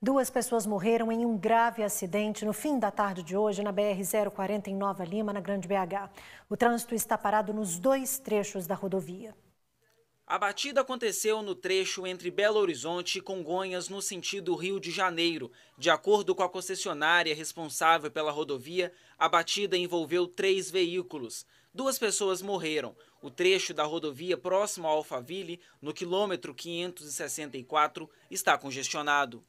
Duas pessoas morreram em um grave acidente no fim da tarde de hoje na BR-040 em Nova Lima, na Grande BH. O trânsito está parado nos dois trechos da rodovia. A batida aconteceu no trecho entre Belo Horizonte e Congonhas, no sentido Rio de Janeiro. De acordo com a concessionária responsável pela rodovia, a batida envolveu três veículos. Duas pessoas morreram. O trecho da rodovia próximo a Alphaville, no quilômetro 564, está congestionado.